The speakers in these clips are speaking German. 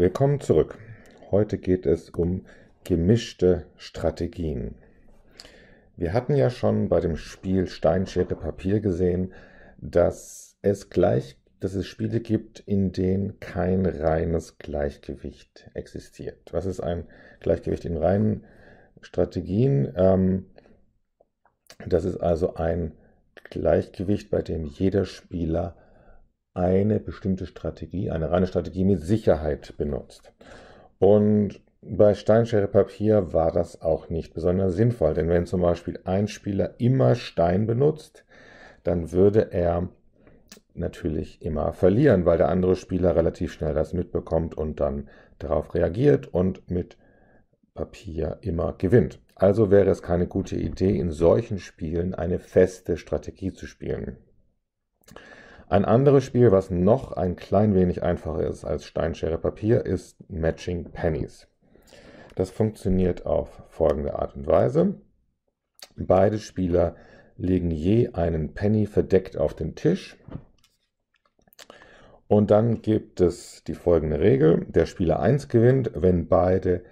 Willkommen zurück. Heute geht es um gemischte Strategien. Wir hatten ja schon bei dem Spiel Steinschere Papier gesehen, dass es gleich, dass es Spiele gibt, in denen kein reines Gleichgewicht existiert. Was ist ein Gleichgewicht in reinen Strategien? Ähm, das ist also ein Gleichgewicht, bei dem jeder Spieler eine bestimmte Strategie, eine reine Strategie mit Sicherheit benutzt. Und bei Steinschere Papier war das auch nicht besonders sinnvoll, denn wenn zum Beispiel ein Spieler immer Stein benutzt, dann würde er natürlich immer verlieren, weil der andere Spieler relativ schnell das mitbekommt und dann darauf reagiert und mit Papier immer gewinnt. Also wäre es keine gute Idee, in solchen Spielen eine feste Strategie zu spielen. Ein anderes Spiel, was noch ein klein wenig einfacher ist als Steinschere Papier, ist Matching Pennies. Das funktioniert auf folgende Art und Weise. Beide Spieler legen je einen Penny verdeckt auf den Tisch. Und dann gibt es die folgende Regel. Der Spieler 1 gewinnt, wenn beide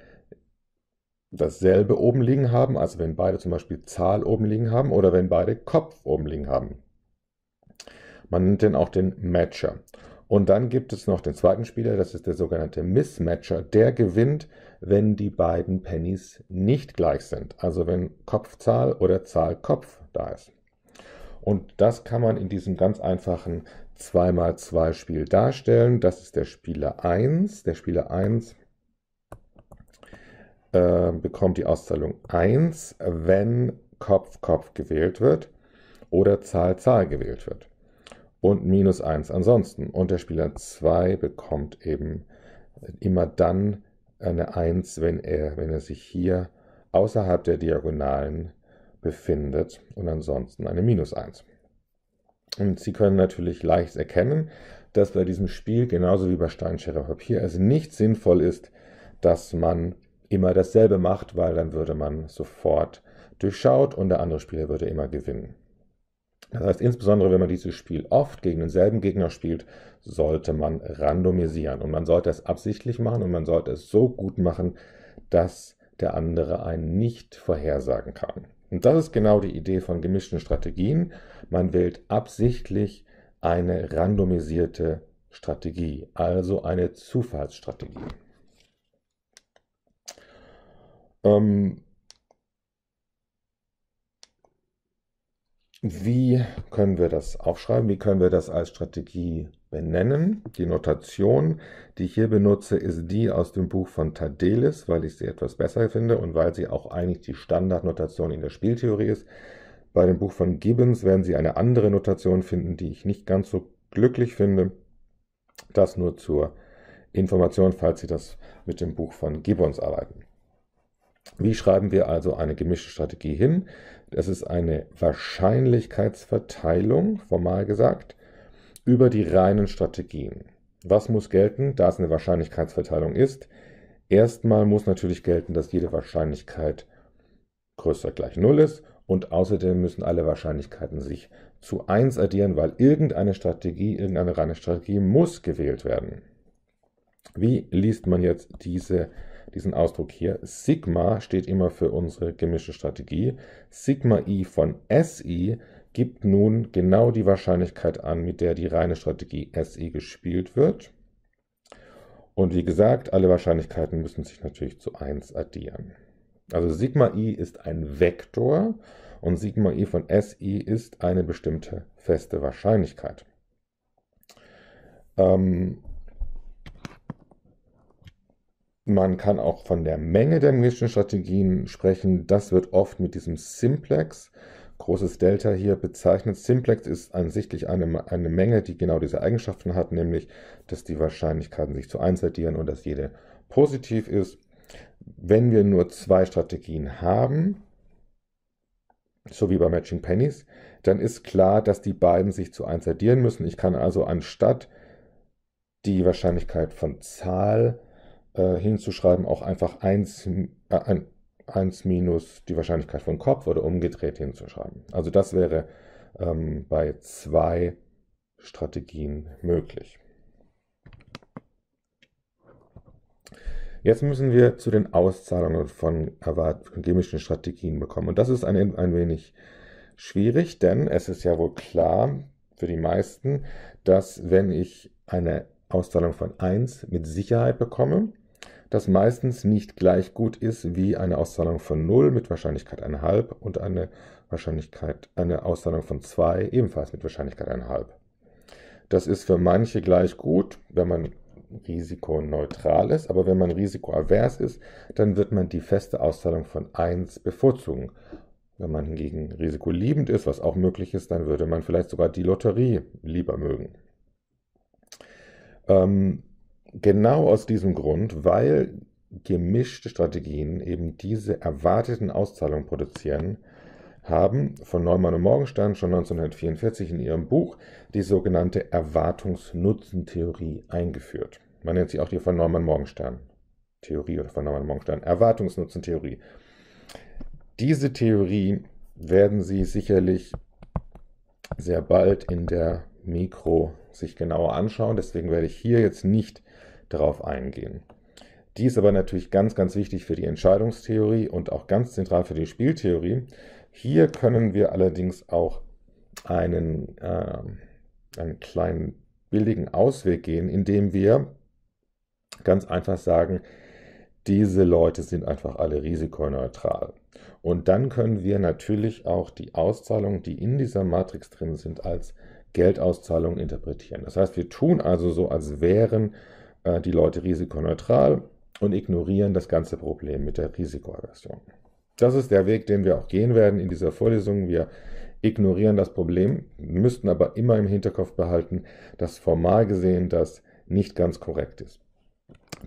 dasselbe oben liegen haben, also wenn beide zum Beispiel Zahl oben liegen haben oder wenn beide Kopf oben liegen haben. Man nennt den auch den Matcher. Und dann gibt es noch den zweiten Spieler, das ist der sogenannte Mismatcher. Der gewinnt, wenn die beiden Pennies nicht gleich sind. Also wenn Kopfzahl oder Zahl Kopf da ist. Und das kann man in diesem ganz einfachen 2x2 Spiel darstellen. Das ist der Spieler 1. Der Spieler 1 äh, bekommt die Auszahlung 1, wenn Kopf Kopf gewählt wird oder Zahl Zahl gewählt wird und minus 1 ansonsten. Und der Spieler 2 bekommt eben immer dann eine 1, wenn er, wenn er sich hier außerhalb der Diagonalen befindet und ansonsten eine minus 1. Und Sie können natürlich leicht erkennen, dass bei diesem Spiel, genauso wie bei Steinschere Papier, es nicht sinnvoll ist, dass man immer dasselbe macht, weil dann würde man sofort durchschaut und der andere Spieler würde immer gewinnen. Das heißt, insbesondere wenn man dieses Spiel oft gegen denselben Gegner spielt, sollte man randomisieren. Und man sollte es absichtlich machen und man sollte es so gut machen, dass der andere einen nicht vorhersagen kann. Und das ist genau die Idee von gemischten Strategien. Man wählt absichtlich eine randomisierte Strategie, also eine Zufallsstrategie. Ähm, Wie können wir das aufschreiben? Wie können wir das als Strategie benennen? Die Notation, die ich hier benutze, ist die aus dem Buch von Tadelis, weil ich sie etwas besser finde und weil sie auch eigentlich die Standardnotation in der Spieltheorie ist. Bei dem Buch von Gibbons werden Sie eine andere Notation finden, die ich nicht ganz so glücklich finde. Das nur zur Information, falls Sie das mit dem Buch von Gibbons arbeiten. Wie schreiben wir also eine gemischte Strategie hin? Das ist eine Wahrscheinlichkeitsverteilung, formal gesagt, über die reinen Strategien. Was muss gelten, da es eine Wahrscheinlichkeitsverteilung ist? Erstmal muss natürlich gelten, dass jede Wahrscheinlichkeit größer gleich 0 ist und außerdem müssen alle Wahrscheinlichkeiten sich zu 1 addieren, weil irgendeine Strategie, irgendeine reine Strategie muss gewählt werden. Wie liest man jetzt diese diesen Ausdruck hier. Sigma steht immer für unsere gemischte Strategie. Sigma i von SI gibt nun genau die Wahrscheinlichkeit an, mit der die reine Strategie SI gespielt wird. Und wie gesagt, alle Wahrscheinlichkeiten müssen sich natürlich zu 1 addieren. Also Sigma i ist ein Vektor und Sigma i von SI ist eine bestimmte feste Wahrscheinlichkeit. Ähm, Man kann auch von der Menge der Nischenstrategien sprechen. Das wird oft mit diesem Simplex, großes Delta hier bezeichnet. Simplex ist ansichtlich eine, eine Menge, die genau diese Eigenschaften hat, nämlich, dass die Wahrscheinlichkeiten sich zu eins addieren und dass jede positiv ist. Wenn wir nur zwei Strategien haben, so wie bei Matching Pennies, dann ist klar, dass die beiden sich zu eins addieren müssen. Ich kann also anstatt die Wahrscheinlichkeit von Zahl äh, hinzuschreiben, auch einfach 1, äh, 1 minus die Wahrscheinlichkeit von Kopf oder umgedreht hinzuschreiben. Also das wäre ähm, bei zwei Strategien möglich. Jetzt müssen wir zu den Auszahlungen von chemischen Strategien bekommen. Und das ist ein, ein wenig schwierig, denn es ist ja wohl klar für die meisten, dass wenn ich eine Auszahlung von 1 mit Sicherheit bekomme, das meistens nicht gleich gut ist wie eine Auszahlung von 0 mit Wahrscheinlichkeit 1,5 und eine, Wahrscheinlichkeit, eine Auszahlung von 2 ebenfalls mit Wahrscheinlichkeit 1,5. Das ist für manche gleich gut, wenn man risikoneutral ist, aber wenn man risikoavers ist, dann wird man die feste Auszahlung von 1 bevorzugen. Wenn man hingegen risikoliebend ist, was auch möglich ist, dann würde man vielleicht sogar die Lotterie lieber mögen. Ähm, Genau aus diesem Grund, weil gemischte Strategien eben diese erwarteten Auszahlungen produzieren, haben von Neumann und Morgenstern schon 1944 in ihrem Buch die sogenannte erwartungs theorie eingeführt. Man nennt sie auch die von Neumann Morgenstern Theorie oder von Neumann Morgenstern erwartungs Theorie. Diese Theorie werden Sie sicherlich sehr bald in der Mikro sich genauer anschauen. Deswegen werde ich hier jetzt nicht darauf eingehen. Die ist aber natürlich ganz, ganz wichtig für die Entscheidungstheorie und auch ganz zentral für die Spieltheorie. Hier können wir allerdings auch einen, äh, einen kleinen billigen Ausweg gehen, indem wir ganz einfach sagen, diese Leute sind einfach alle risikoneutral. Und dann können wir natürlich auch die Auszahlungen, die in dieser Matrix drin sind, als Geldauszahlungen interpretieren. Das heißt, wir tun also so, als wären äh, die Leute risikoneutral und ignorieren das ganze Problem mit der Risikoaversion. Das ist der Weg, den wir auch gehen werden in dieser Vorlesung. Wir ignorieren das Problem, müssten aber immer im Hinterkopf behalten, dass formal gesehen das nicht ganz korrekt ist.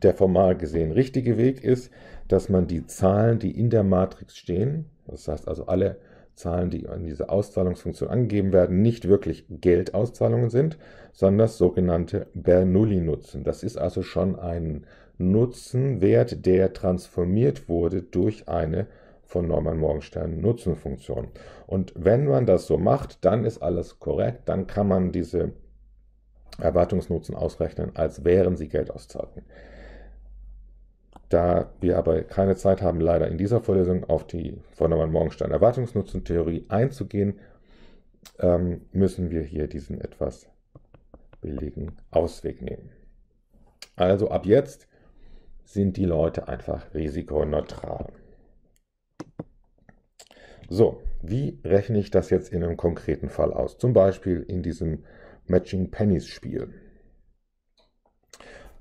Der formal gesehen richtige Weg ist, dass man die Zahlen, die in der Matrix stehen, das heißt also alle Zahlen, die in dieser Auszahlungsfunktion angegeben werden, nicht wirklich Geldauszahlungen sind, sondern sogenannte Bernoulli-Nutzen. Das ist also schon ein Nutzenwert, der transformiert wurde durch eine von Norman Morgenstern Nutzenfunktion. Und wenn man das so macht, dann ist alles korrekt, dann kann man diese Erwartungsnutzen ausrechnen, als wären sie Geldauszahlungen. Da wir aber keine Zeit haben, leider in dieser Vorlesung auf die von morgenstein Morgenstern theorie einzugehen, ähm, müssen wir hier diesen etwas billigen Ausweg nehmen. Also ab jetzt sind die Leute einfach risikoneutral. So, wie rechne ich das jetzt in einem konkreten Fall aus? Zum Beispiel in diesem Matching Pennies Spiel.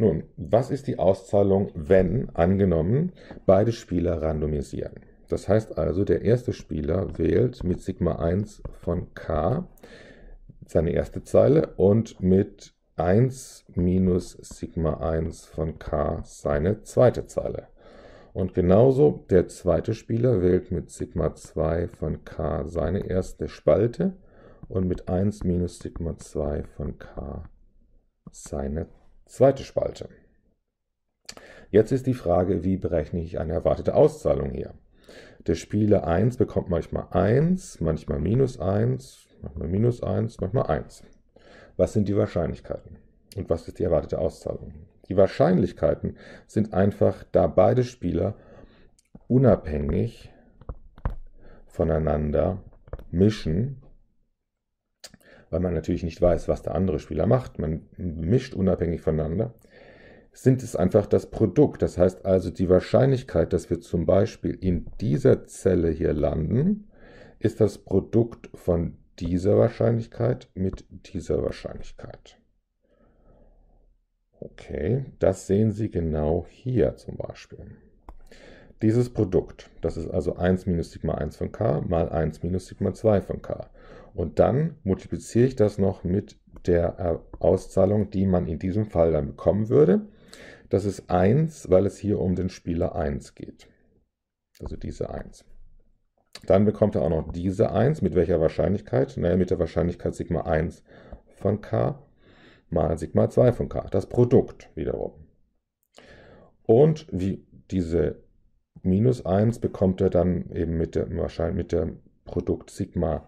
Nun, was ist die Auszahlung, wenn, angenommen, beide Spieler randomisieren? Das heißt also, der erste Spieler wählt mit Sigma 1 von K seine erste Zeile und mit 1 minus Sigma 1 von K seine zweite Zeile. Und genauso der zweite Spieler wählt mit Sigma 2 von K seine erste Spalte und mit 1 minus Sigma 2 von K seine Zweite Spalte. Jetzt ist die Frage, wie berechne ich eine erwartete Auszahlung hier? Der Spieler 1 bekommt manchmal 1, manchmal minus 1, manchmal minus 1, manchmal 1. Was sind die Wahrscheinlichkeiten? Und was ist die erwartete Auszahlung? Die Wahrscheinlichkeiten sind einfach, da beide Spieler unabhängig voneinander mischen, weil man natürlich nicht weiß, was der andere Spieler macht. Man mischt unabhängig voneinander. Sind es einfach das Produkt. Das heißt also, die Wahrscheinlichkeit, dass wir zum Beispiel in dieser Zelle hier landen, ist das Produkt von dieser Wahrscheinlichkeit mit dieser Wahrscheinlichkeit. Okay, das sehen Sie genau hier zum Beispiel. Dieses Produkt, das ist also 1 minus Sigma 1 von k mal 1 minus Sigma 2 von k. Und dann multipliziere ich das noch mit der äh, Auszahlung, die man in diesem Fall dann bekommen würde. Das ist 1, weil es hier um den Spieler 1 geht. Also diese 1. Dann bekommt er auch noch diese 1. Mit welcher Wahrscheinlichkeit? Naja, mit der Wahrscheinlichkeit Sigma 1 von K mal Sigma 2 von K. Das Produkt wiederum. Und wie diese minus 1 bekommt er dann eben mit der, mit der Produkt Sigma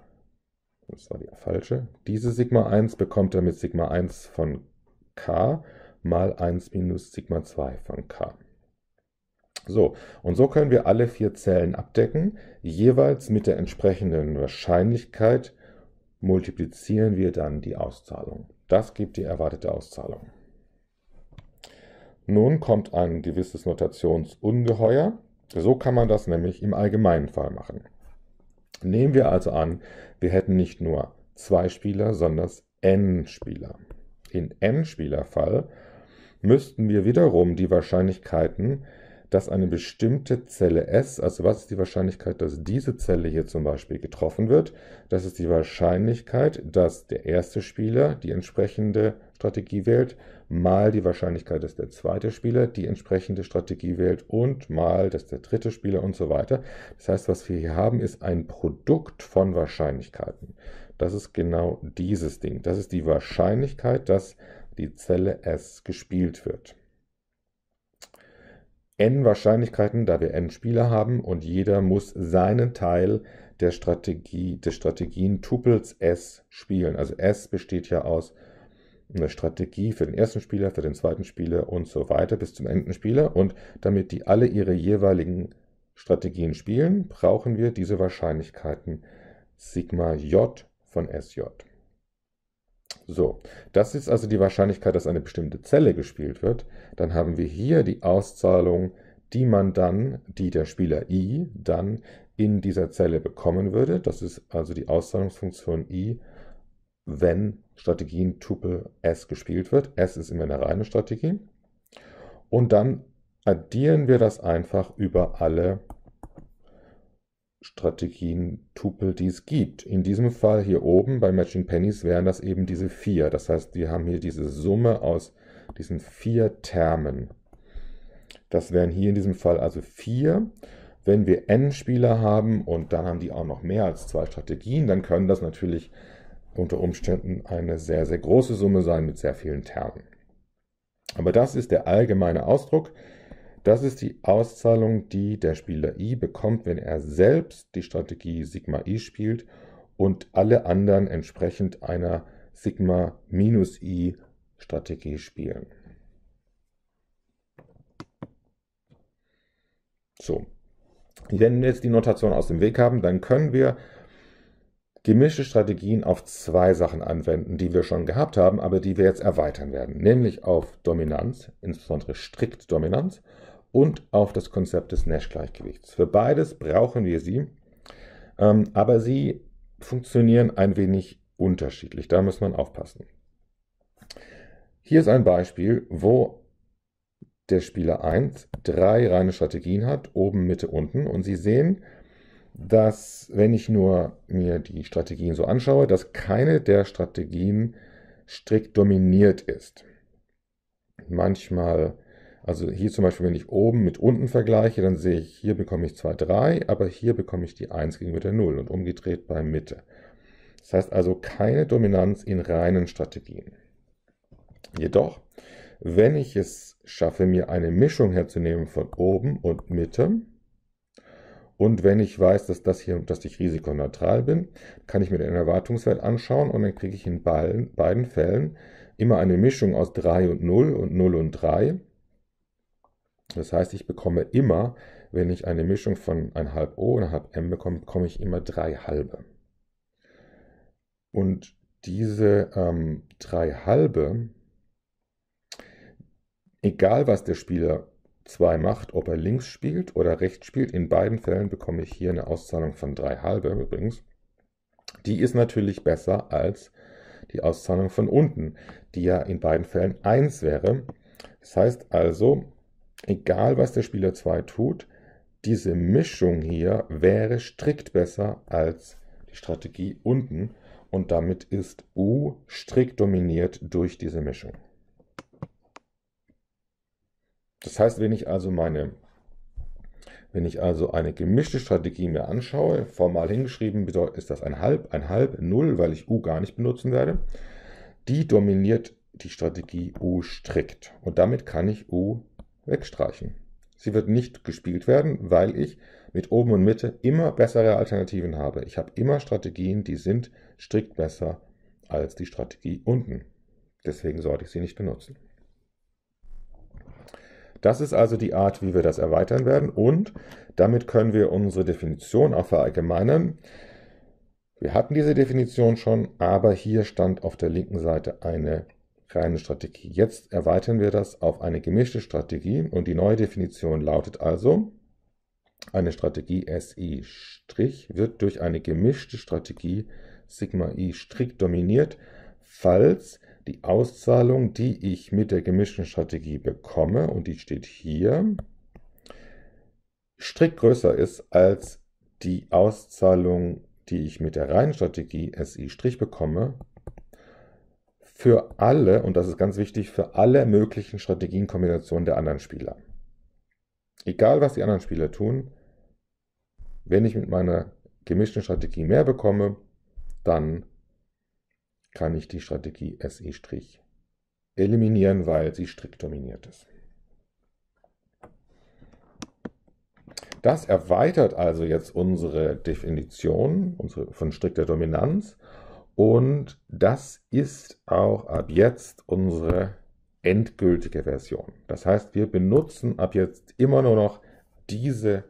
das war die falsche, diese Sigma 1 bekommt er mit Sigma 1 von k mal 1 minus Sigma 2 von k. So, und so können wir alle vier Zellen abdecken. Jeweils mit der entsprechenden Wahrscheinlichkeit multiplizieren wir dann die Auszahlung. Das gibt die erwartete Auszahlung. Nun kommt ein gewisses Notationsungeheuer. So kann man das nämlich im allgemeinen Fall machen. Nehmen wir also an, wir hätten nicht nur zwei Spieler, sondern n Spieler. In n-Spielerfall müssten wir wiederum die Wahrscheinlichkeiten, dass eine bestimmte Zelle S, also was ist die Wahrscheinlichkeit, dass diese Zelle hier zum Beispiel getroffen wird? Das ist die Wahrscheinlichkeit, dass der erste Spieler die entsprechende Strategie wählt mal die Wahrscheinlichkeit, dass der zweite Spieler die entsprechende Strategie wählt und mal, dass der dritte Spieler und so weiter. Das heißt, was wir hier haben, ist ein Produkt von Wahrscheinlichkeiten. Das ist genau dieses Ding. Das ist die Wahrscheinlichkeit, dass die Zelle S gespielt wird. n Wahrscheinlichkeiten, da wir n Spieler haben und jeder muss seinen Teil der Strategie, des Strategien Tupels S spielen. Also S besteht ja aus eine Strategie für den ersten Spieler, für den zweiten Spieler und so weiter bis zum enden Spieler. Und damit die alle ihre jeweiligen Strategien spielen, brauchen wir diese Wahrscheinlichkeiten Sigma J von SJ. So, das ist also die Wahrscheinlichkeit, dass eine bestimmte Zelle gespielt wird. Dann haben wir hier die Auszahlung, die man dann, die der Spieler I dann in dieser Zelle bekommen würde. Das ist also die Auszahlungsfunktion I, wenn Strategien tupel S gespielt wird. S ist immer eine reine Strategie. Und dann addieren wir das einfach über alle Strategien Tupel, die es gibt. In diesem Fall hier oben bei Matching Pennies wären das eben diese vier. Das heißt, wir haben hier diese Summe aus diesen vier Termen. Das wären hier in diesem Fall also vier. Wenn wir n Spieler haben und dann haben die auch noch mehr als zwei Strategien, dann können das natürlich unter Umständen eine sehr, sehr große Summe sein mit sehr vielen Termen. Aber das ist der allgemeine Ausdruck. Das ist die Auszahlung, die der Spieler I bekommt, wenn er selbst die Strategie Sigma I spielt und alle anderen entsprechend einer Sigma minus I Strategie spielen. So, wenn wir jetzt die Notation aus dem Weg haben, dann können wir gemischte Strategien auf zwei Sachen anwenden, die wir schon gehabt haben, aber die wir jetzt erweitern werden, nämlich auf Dominanz, insbesondere strikt Dominanz und auf das Konzept des Nash-Gleichgewichts. Für beides brauchen wir sie, ähm, aber sie funktionieren ein wenig unterschiedlich. Da muss man aufpassen. Hier ist ein Beispiel, wo der Spieler 1 drei reine Strategien hat, oben, Mitte, unten. Und Sie sehen, dass, wenn ich nur mir die Strategien so anschaue, dass keine der Strategien strikt dominiert ist. Manchmal, also hier zum Beispiel, wenn ich oben mit unten vergleiche, dann sehe ich, hier bekomme ich zwei 3, aber hier bekomme ich die 1 gegenüber der 0 und umgedreht bei Mitte. Das heißt also keine Dominanz in reinen Strategien. Jedoch, wenn ich es schaffe, mir eine Mischung herzunehmen von oben und Mitte, und wenn ich weiß, dass das hier, dass ich risikoneutral bin, kann ich mir den Erwartungswert anschauen und dann kriege ich in beiden Fällen immer eine Mischung aus 3 und 0 und 0 und 3. Das heißt, ich bekomme immer, wenn ich eine Mischung von 1,5 O und 1,5 M bekomme, bekomme ich immer 3 halbe. Und diese ähm, 3 halbe, egal was der Spieler 2 macht, ob er links spielt oder rechts spielt. In beiden Fällen bekomme ich hier eine Auszahlung von 3 halbe übrigens. Die ist natürlich besser als die Auszahlung von unten, die ja in beiden Fällen 1 wäre. Das heißt also, egal was der Spieler 2 tut, diese Mischung hier wäre strikt besser als die Strategie unten und damit ist U strikt dominiert durch diese Mischung. Das heißt, wenn ich also meine, wenn ich also eine gemischte Strategie mir anschaue, formal hingeschrieben ist das ein halb, ein halb, null, weil ich U gar nicht benutzen werde, die dominiert die Strategie U strikt. Und damit kann ich U wegstreichen. Sie wird nicht gespielt werden, weil ich mit oben und Mitte immer bessere Alternativen habe. Ich habe immer Strategien, die sind strikt besser als die Strategie unten. Deswegen sollte ich sie nicht benutzen. Das ist also die Art, wie wir das erweitern werden und damit können wir unsere Definition auch verallgemeinern. Wir hatten diese Definition schon, aber hier stand auf der linken Seite eine reine Strategie. Jetzt erweitern wir das auf eine gemischte Strategie und die neue Definition lautet also, eine Strategie SI' wird durch eine gemischte Strategie Sigma I dominiert, falls die Auszahlung, die ich mit der gemischten Strategie bekomme, und die steht hier, strikt größer ist als die Auszahlung, die ich mit der reinen Strategie SI' bekomme, für alle, und das ist ganz wichtig, für alle möglichen Strategienkombinationen der anderen Spieler. Egal, was die anderen Spieler tun, wenn ich mit meiner gemischten Strategie mehr bekomme, dann kann ich die Strategie SE' eliminieren, weil sie strikt dominiert ist. Das erweitert also jetzt unsere Definition unsere, von strikter Dominanz und das ist auch ab jetzt unsere endgültige Version. Das heißt, wir benutzen ab jetzt immer nur noch diese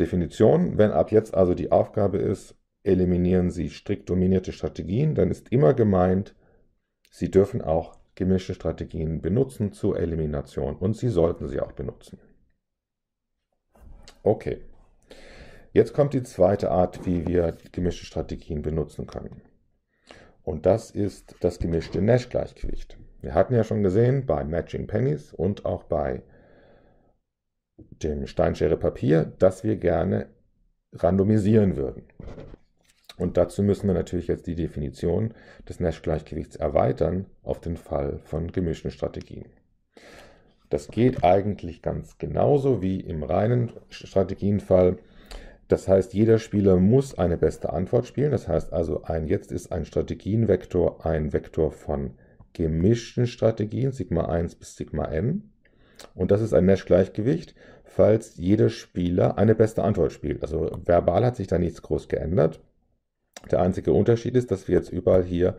Definition. Wenn ab jetzt also die Aufgabe ist, eliminieren Sie strikt dominierte Strategien, dann ist immer gemeint, Sie dürfen auch gemischte Strategien benutzen zur Elimination und Sie sollten sie auch benutzen. Okay, jetzt kommt die zweite Art, wie wir gemischte Strategien benutzen können. Und das ist das gemischte Nash-Gleichgewicht. Wir hatten ja schon gesehen bei Matching Pennies und auch bei dem Steinschere Papier, dass wir gerne randomisieren würden. Und dazu müssen wir natürlich jetzt die Definition des Nash-Gleichgewichts erweitern auf den Fall von gemischten Strategien. Das geht eigentlich ganz genauso wie im reinen Strategienfall. Das heißt, jeder Spieler muss eine beste Antwort spielen. Das heißt also, ein, jetzt ist ein Strategienvektor ein Vektor von gemischten Strategien, Sigma 1 bis Sigma n. Und das ist ein Nash-Gleichgewicht, falls jeder Spieler eine beste Antwort spielt. Also verbal hat sich da nichts groß geändert. Der einzige Unterschied ist, dass wir jetzt überall hier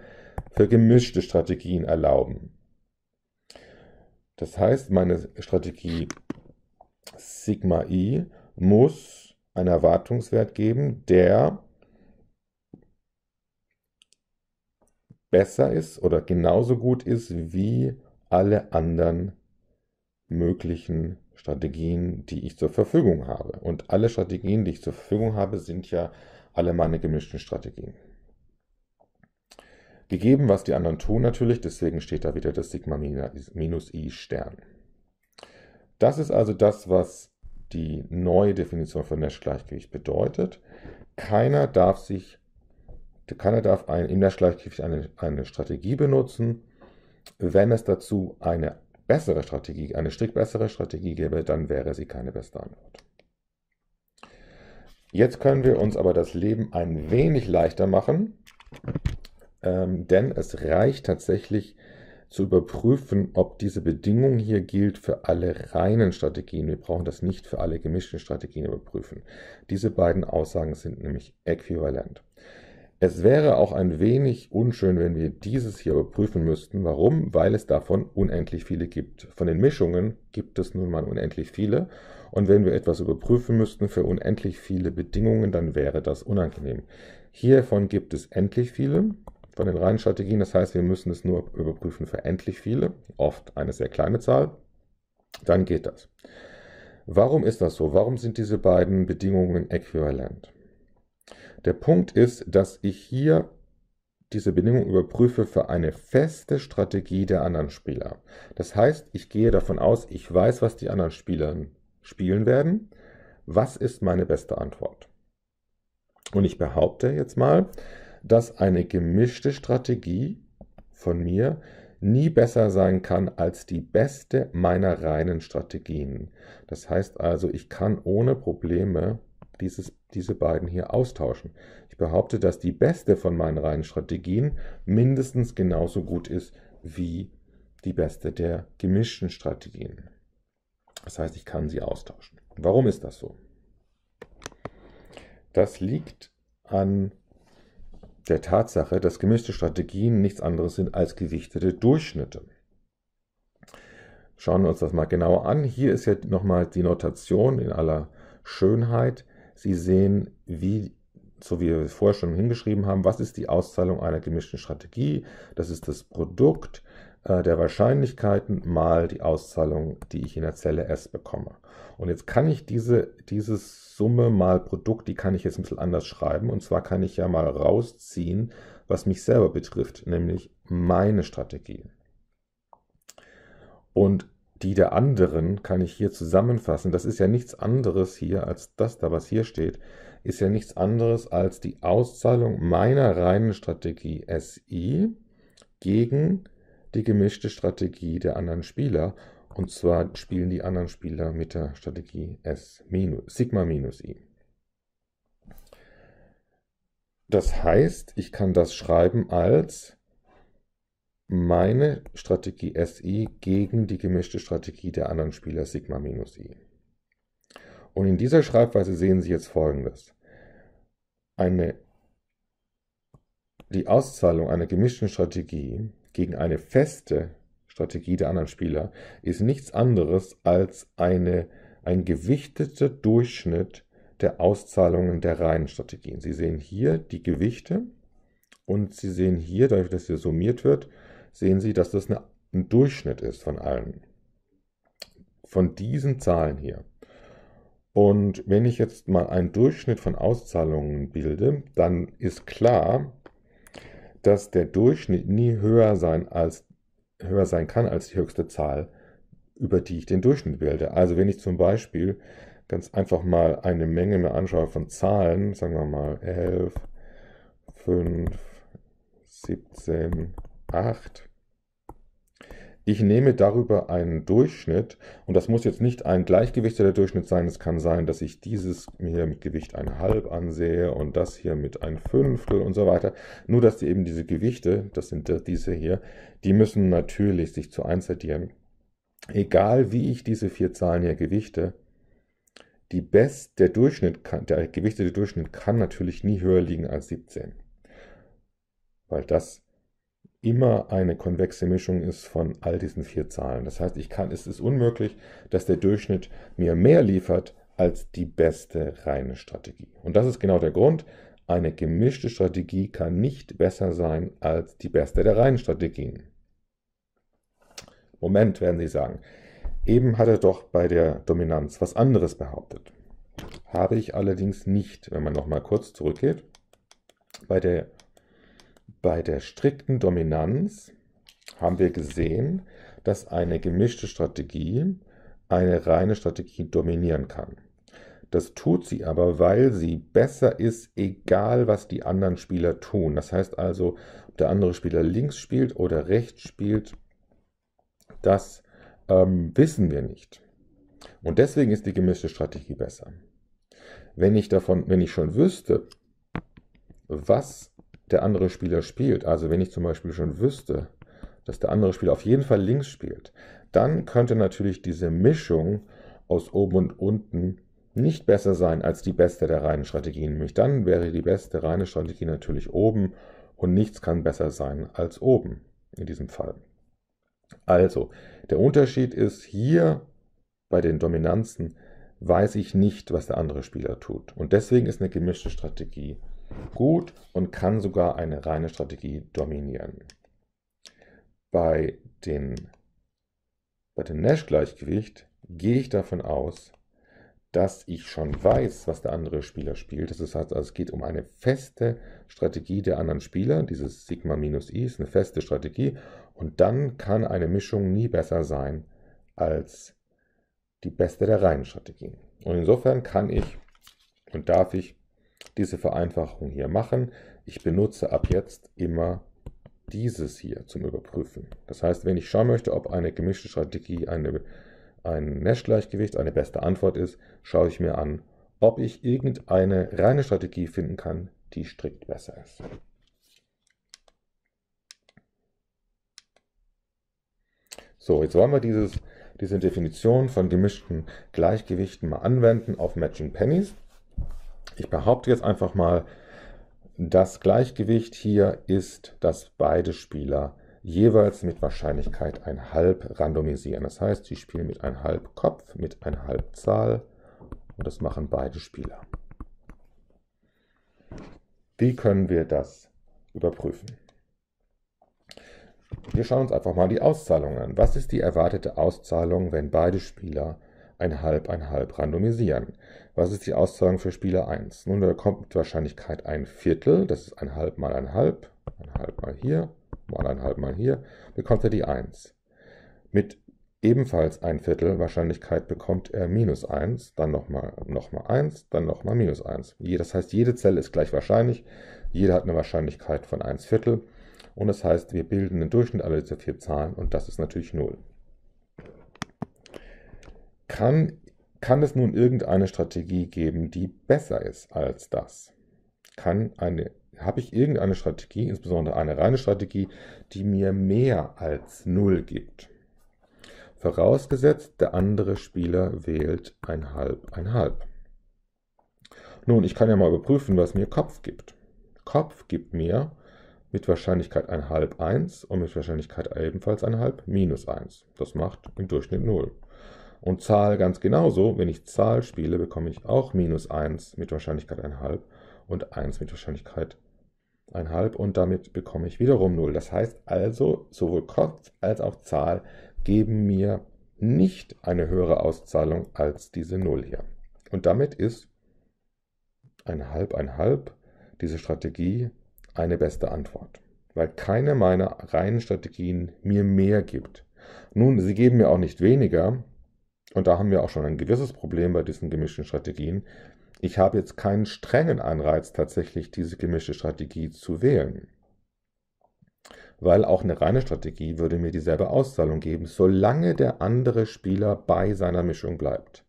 für gemischte Strategien erlauben. Das heißt, meine Strategie Sigma I muss einen Erwartungswert geben, der besser ist oder genauso gut ist wie alle anderen möglichen Strategien, die ich zur Verfügung habe. Und alle Strategien, die ich zur Verfügung habe, sind ja alle meine gemischten Strategien. Gegeben, was die anderen tun natürlich, deswegen steht da wieder das Sigma minus i Stern. Das ist also das, was die neue Definition von Nash-Gleichgewicht bedeutet. Keiner darf sich, keiner darf ein, im Nash-Gleichgewicht eine, eine Strategie benutzen. Wenn es dazu eine bessere Strategie, eine strikt bessere Strategie gäbe, dann wäre sie keine beste Antwort. Jetzt können wir uns aber das Leben ein wenig leichter machen, ähm, denn es reicht tatsächlich zu überprüfen, ob diese Bedingung hier gilt für alle reinen Strategien. Wir brauchen das nicht für alle gemischten Strategien überprüfen. Diese beiden Aussagen sind nämlich äquivalent. Es wäre auch ein wenig unschön, wenn wir dieses hier überprüfen müssten. Warum? Weil es davon unendlich viele gibt. Von den Mischungen gibt es nun mal unendlich viele und wenn wir etwas überprüfen müssten für unendlich viele Bedingungen, dann wäre das unangenehm. Hiervon gibt es endlich viele von den reinen Strategien. Das heißt, wir müssen es nur überprüfen für endlich viele, oft eine sehr kleine Zahl. Dann geht das. Warum ist das so? Warum sind diese beiden Bedingungen äquivalent? Der Punkt ist, dass ich hier diese Bedingung überprüfe für eine feste Strategie der anderen Spieler. Das heißt, ich gehe davon aus, ich weiß, was die anderen Spieler spielen werden. Was ist meine beste Antwort? Und ich behaupte jetzt mal, dass eine gemischte Strategie von mir nie besser sein kann als die beste meiner reinen Strategien. Das heißt also, ich kann ohne Probleme dieses, diese beiden hier austauschen. Ich behaupte, dass die beste von meinen reinen Strategien mindestens genauso gut ist wie die beste der gemischten Strategien. Das heißt, ich kann sie austauschen. Warum ist das so? Das liegt an der Tatsache, dass gemischte Strategien nichts anderes sind als gewichtete Durchschnitte. Schauen wir uns das mal genauer an. Hier ist ja nochmal die Notation in aller Schönheit. Sie sehen, wie, so wie wir vorher schon hingeschrieben haben, was ist die Auszahlung einer gemischten Strategie? Das ist das Produkt äh, der Wahrscheinlichkeiten mal die Auszahlung, die ich in der Zelle S bekomme. Und jetzt kann ich diese dieses Summe mal Produkt, die kann ich jetzt ein bisschen anders schreiben. Und zwar kann ich ja mal rausziehen, was mich selber betrifft, nämlich meine Strategie. Und die der anderen kann ich hier zusammenfassen. Das ist ja nichts anderes hier als das da, was hier steht, ist ja nichts anderes als die Auszahlung meiner reinen Strategie SI gegen die die gemischte Strategie der anderen Spieler. Und zwar spielen die anderen Spieler mit der Strategie S minus, Sigma minus I. Das heißt, ich kann das schreiben als meine Strategie SI gegen die gemischte Strategie der anderen Spieler Sigma minus I. Und in dieser Schreibweise sehen Sie jetzt folgendes. Eine, die Auszahlung einer gemischten Strategie gegen eine feste Strategie der anderen Spieler ist nichts anderes als eine, ein gewichteter Durchschnitt der Auszahlungen der reinen Strategien. Sie sehen hier die Gewichte und Sie sehen hier, dadurch, dass hier summiert wird, sehen Sie, dass das eine, ein Durchschnitt ist von allen. Von diesen Zahlen hier. Und wenn ich jetzt mal einen Durchschnitt von Auszahlungen bilde, dann ist klar, dass der Durchschnitt nie höher sein, als, höher sein kann als die höchste Zahl, über die ich den Durchschnitt bilde. Also wenn ich zum Beispiel ganz einfach mal eine Menge mir anschaue von Zahlen, sagen wir mal 11, 5, 17, 8, ich nehme darüber einen Durchschnitt und das muss jetzt nicht ein gleichgewichteter Durchschnitt sein. Es kann sein, dass ich dieses hier mit Gewicht ein halb ansehe und das hier mit ein Fünftel und so weiter. Nur, dass die eben diese Gewichte, das sind diese hier, die müssen natürlich sich zu eins addieren. Egal wie ich diese vier Zahlen hier gewichte, die Best, der Durchschnitt kann, der gewichtete Durchschnitt kann natürlich nie höher liegen als 17. Weil das immer eine konvexe Mischung ist von all diesen vier Zahlen. Das heißt, ich kann, es ist unmöglich, dass der Durchschnitt mir mehr liefert als die beste reine Strategie. Und das ist genau der Grund. Eine gemischte Strategie kann nicht besser sein als die beste der reinen Strategien. Moment, werden Sie sagen. Eben hat er doch bei der Dominanz was anderes behauptet. Habe ich allerdings nicht, wenn man nochmal kurz zurückgeht. Bei der bei der strikten Dominanz haben wir gesehen, dass eine gemischte Strategie eine reine Strategie dominieren kann. Das tut sie aber, weil sie besser ist, egal was die anderen Spieler tun. Das heißt also, ob der andere Spieler links spielt oder rechts spielt, das ähm, wissen wir nicht. Und deswegen ist die gemischte Strategie besser. Wenn ich davon, wenn ich schon wüsste, was der andere Spieler spielt, also wenn ich zum Beispiel schon wüsste, dass der andere Spieler auf jeden Fall links spielt, dann könnte natürlich diese Mischung aus oben und unten nicht besser sein als die beste der reinen Strategien. Nämlich dann wäre die beste reine Strategie natürlich oben und nichts kann besser sein als oben in diesem Fall. Also, der Unterschied ist hier bei den Dominanzen weiß ich nicht, was der andere Spieler tut. Und deswegen ist eine gemischte Strategie gut und kann sogar eine reine Strategie dominieren. Bei, den, bei dem Nash-Gleichgewicht gehe ich davon aus, dass ich schon weiß, was der andere Spieler spielt. Das heißt, also es geht um eine feste Strategie der anderen Spieler. Dieses Sigma minus I ist eine feste Strategie. Und dann kann eine Mischung nie besser sein als die beste der reinen Strategien. Und insofern kann ich und darf ich diese Vereinfachung hier machen. Ich benutze ab jetzt immer dieses hier zum Überprüfen. Das heißt, wenn ich schauen möchte, ob eine gemischte Strategie eine, ein Nash-Gleichgewicht eine beste Antwort ist, schaue ich mir an, ob ich irgendeine reine Strategie finden kann, die strikt besser ist. So, jetzt wollen wir dieses, diese Definition von gemischten Gleichgewichten mal anwenden auf Matching Pennies. Ich behaupte jetzt einfach mal, das Gleichgewicht hier ist, dass beide Spieler jeweils mit Wahrscheinlichkeit ein Halb randomisieren. Das heißt, sie spielen mit ein Halb Kopf, mit ein Halb Zahl und das machen beide Spieler. Wie können wir das überprüfen? Wir schauen uns einfach mal die Auszahlungen an. Was ist die erwartete Auszahlung, wenn beide Spieler ein Halb ein Halb randomisieren? Was ist die Austragung für Spieler 1? Nun, da kommt mit Wahrscheinlichkeit ein Viertel, das ist ein halb mal ein halb, ein halb mal hier, mal ein halb mal hier, bekommt er die 1. Mit ebenfalls ein Viertel Wahrscheinlichkeit bekommt er minus 1, dann nochmal noch mal 1, dann nochmal minus 1. Das heißt, jede Zelle ist gleich wahrscheinlich, jede hat eine Wahrscheinlichkeit von 1 Viertel und das heißt, wir bilden den Durchschnitt aller dieser vier Zahlen und das ist natürlich 0. Kann kann es nun irgendeine Strategie geben, die besser ist als das? Kann eine, habe ich irgendeine Strategie, insbesondere eine reine Strategie, die mir mehr als null gibt? Vorausgesetzt, der andere Spieler wählt ein halb, ein halb. Nun, ich kann ja mal überprüfen, was mir Kopf gibt. Kopf gibt mir mit Wahrscheinlichkeit ein halb 1 und mit Wahrscheinlichkeit ebenfalls ein halb minus 1. Das macht im Durchschnitt 0. Und Zahl ganz genauso, wenn ich Zahl spiele, bekomme ich auch minus 1 mit Wahrscheinlichkeit 1,5 und 1 mit Wahrscheinlichkeit 1,5 und damit bekomme ich wiederum 0. Das heißt also, sowohl Kopf als auch Zahl geben mir nicht eine höhere Auszahlung als diese 0 hier. Und damit ist 1,5, 1,5 diese Strategie eine beste Antwort, weil keine meiner reinen Strategien mir mehr gibt. Nun, sie geben mir auch nicht weniger, und da haben wir auch schon ein gewisses Problem bei diesen gemischten Strategien. Ich habe jetzt keinen strengen Anreiz, tatsächlich diese gemischte Strategie zu wählen. Weil auch eine reine Strategie würde mir dieselbe Auszahlung geben, solange der andere Spieler bei seiner Mischung bleibt.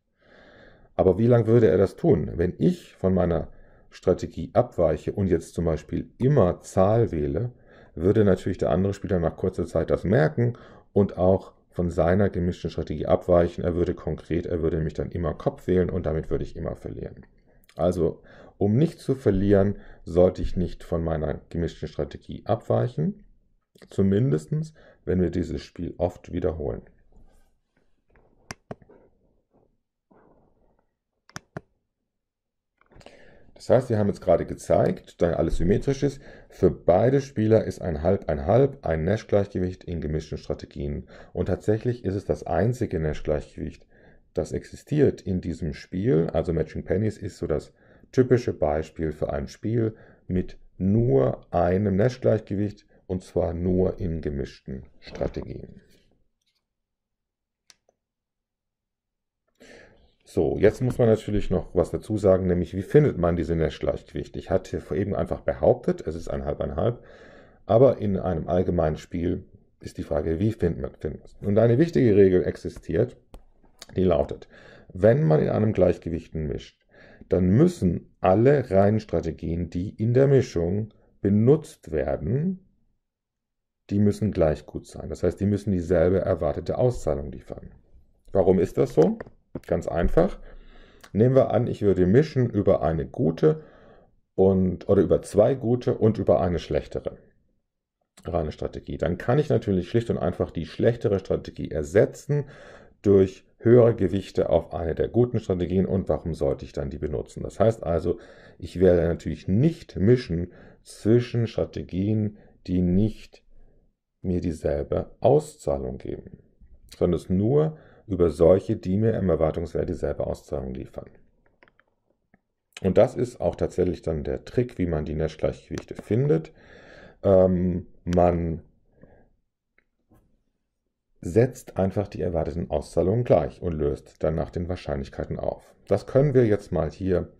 Aber wie lange würde er das tun? Wenn ich von meiner Strategie abweiche und jetzt zum Beispiel immer Zahl wähle, würde natürlich der andere Spieler nach kurzer Zeit das merken und auch von seiner gemischten Strategie abweichen. Er würde konkret, er würde mich dann immer Kopf wählen und damit würde ich immer verlieren. Also, um nicht zu verlieren, sollte ich nicht von meiner gemischten Strategie abweichen. Zumindest, wenn wir dieses Spiel oft wiederholen. Das heißt, wir haben jetzt gerade gezeigt, da alles symmetrisch ist, für beide Spieler ist ein Halb-ein-Halb ein, Nash-Gleichgewicht in gemischten Strategien. Und tatsächlich ist es das einzige Nash-Gleichgewicht, das existiert in diesem Spiel. Also Matching Pennies ist so das typische Beispiel für ein Spiel mit nur einem Nash-Gleichgewicht und zwar nur in gemischten Strategien. So, jetzt muss man natürlich noch was dazu sagen, nämlich wie findet man diese Nash-Gleichgewichte? Ich hatte vor eben einfach behauptet, es ist ein halb ein halb, aber in einem allgemeinen Spiel ist die Frage, wie findet man es? Und eine wichtige Regel existiert, die lautet, wenn man in einem Gleichgewicht mischt, dann müssen alle reinen Strategien, die in der Mischung benutzt werden, die müssen gleich gut sein. Das heißt, die müssen dieselbe erwartete Auszahlung liefern. Warum ist das so? Ganz einfach. Nehmen wir an, ich würde mischen über eine gute und oder über zwei gute und über eine schlechtere reine Strategie. Dann kann ich natürlich schlicht und einfach die schlechtere Strategie ersetzen durch höhere Gewichte auf eine der guten Strategien und warum sollte ich dann die benutzen? Das heißt also, ich werde natürlich nicht mischen zwischen Strategien, die nicht mir dieselbe Auszahlung geben, sondern es nur über solche, die mir im Erwartungswert dieselbe Auszahlung liefern. Und das ist auch tatsächlich dann der Trick, wie man die Nash-Gleichgewichte findet. Ähm, man setzt einfach die erwarteten Auszahlungen gleich und löst dann nach den Wahrscheinlichkeiten auf. Das können wir jetzt mal hier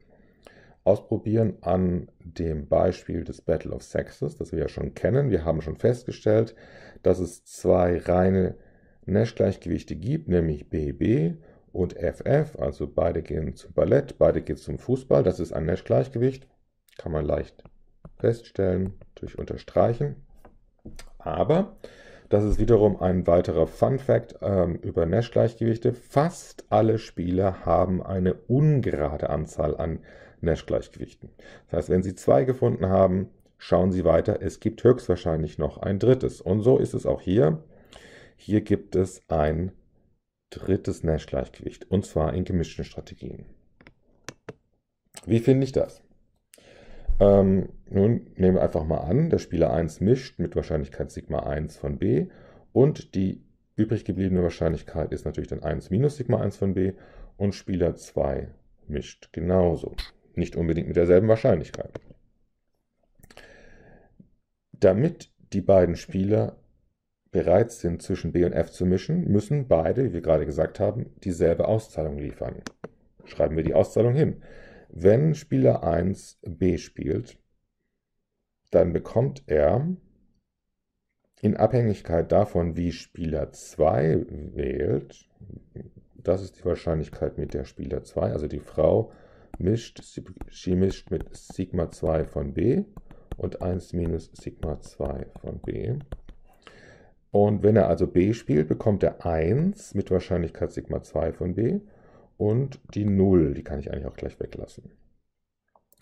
ausprobieren an dem Beispiel des Battle of Sexes, das wir ja schon kennen. Wir haben schon festgestellt, dass es zwei reine Nash-Gleichgewichte gibt, nämlich BB und FF, also beide gehen zum Ballett, beide gehen zum Fußball, das ist ein Nash-Gleichgewicht, kann man leicht feststellen durch Unterstreichen. Aber das ist wiederum ein weiterer Fun Fact ähm, über Nash-Gleichgewichte. Fast alle Spieler haben eine ungerade Anzahl an Nash-Gleichgewichten. Das heißt, wenn Sie zwei gefunden haben, schauen Sie weiter. Es gibt höchstwahrscheinlich noch ein drittes. Und so ist es auch hier. Hier gibt es ein drittes Nash-Gleichgewicht und zwar in gemischten Strategien. Wie finde ich das? Ähm, nun nehmen wir einfach mal an, der Spieler 1 mischt mit Wahrscheinlichkeit Sigma 1 von B und die übrig gebliebene Wahrscheinlichkeit ist natürlich dann 1 minus Sigma 1 von B und Spieler 2 mischt genauso. Nicht unbedingt mit derselben Wahrscheinlichkeit. Damit die beiden Spieler bereit sind, zwischen B und F zu mischen, müssen beide, wie wir gerade gesagt haben, dieselbe Auszahlung liefern. Schreiben wir die Auszahlung hin. Wenn Spieler 1 B spielt, dann bekommt er in Abhängigkeit davon, wie Spieler 2 wählt, das ist die Wahrscheinlichkeit mit der Spieler 2, also die Frau mischt, sie mischt mit Sigma 2 von B und 1 minus Sigma 2 von B. Und wenn er also b spielt, bekommt er 1 mit Wahrscheinlichkeit Sigma 2 von b und die 0, die kann ich eigentlich auch gleich weglassen.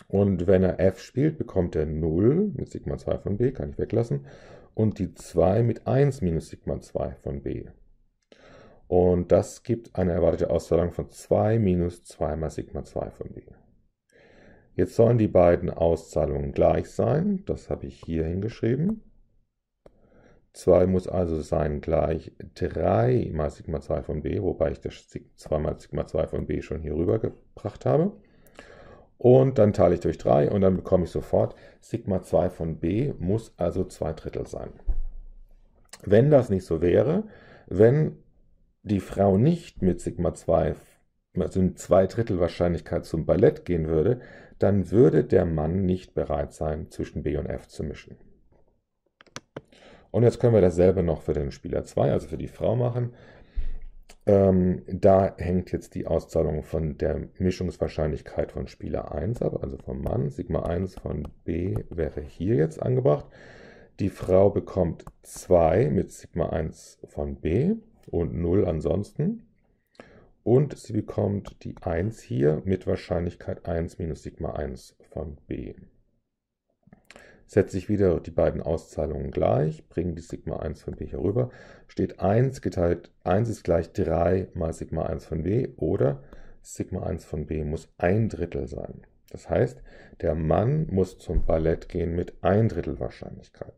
Und wenn er f spielt, bekommt er 0 mit Sigma 2 von b, kann ich weglassen, und die 2 mit 1 minus Sigma 2 von b. Und das gibt eine erwartete Auszahlung von 2 minus 2 mal Sigma 2 von b. Jetzt sollen die beiden Auszahlungen gleich sein, das habe ich hier hingeschrieben. 2 muss also sein gleich 3 mal Sigma 2 von b, wobei ich das 2 mal Sigma 2 von b schon hier rüber gebracht habe. Und dann teile ich durch 3 und dann bekomme ich sofort Sigma 2 von b muss also 2 Drittel sein. Wenn das nicht so wäre, wenn die Frau nicht mit Sigma 2, also in 2 Drittel Wahrscheinlichkeit zum Ballett gehen würde, dann würde der Mann nicht bereit sein, zwischen b und f zu mischen. Und jetzt können wir dasselbe noch für den Spieler 2, also für die Frau machen. Ähm, da hängt jetzt die Auszahlung von der Mischungswahrscheinlichkeit von Spieler 1 ab, also vom Mann. Sigma 1 von B wäre hier jetzt angebracht. Die Frau bekommt 2 mit Sigma 1 von B und 0 ansonsten. Und sie bekommt die 1 hier mit Wahrscheinlichkeit 1 minus Sigma 1 von B setze ich wieder die beiden Auszahlungen gleich, bringe die Sigma 1 von B hier rüber, steht 1 geteilt 1 ist gleich 3 mal Sigma 1 von B oder Sigma 1 von B muss ein Drittel sein. Das heißt, der Mann muss zum Ballett gehen mit ein Drittel Wahrscheinlichkeit.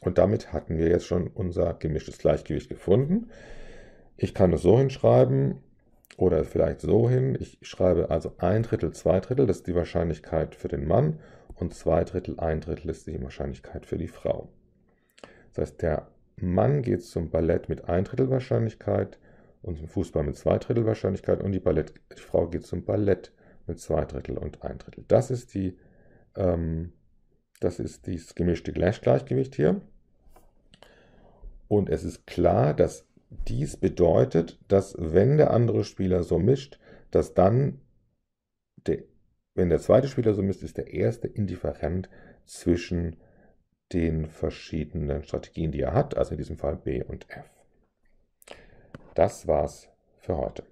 Und damit hatten wir jetzt schon unser gemischtes Gleichgewicht gefunden. Ich kann es so hinschreiben, oder vielleicht so hin, ich schreibe also ein Drittel, zwei Drittel, das ist die Wahrscheinlichkeit für den Mann und zwei Drittel, ein Drittel ist die Wahrscheinlichkeit für die Frau. Das heißt, der Mann geht zum Ballett mit ein Drittel Wahrscheinlichkeit und zum Fußball mit zwei Drittel Wahrscheinlichkeit und die, Ballett, die Frau geht zum Ballett mit zwei Drittel und ein Drittel. Das ist die, ähm, das ist dieses gemischte Gleichgewicht hier. Und es ist klar, dass dies bedeutet, dass wenn der andere Spieler so mischt, dass dann, der, wenn der zweite Spieler so mischt, ist der erste indifferent zwischen den verschiedenen Strategien, die er hat, also in diesem Fall B und F. Das war's für heute.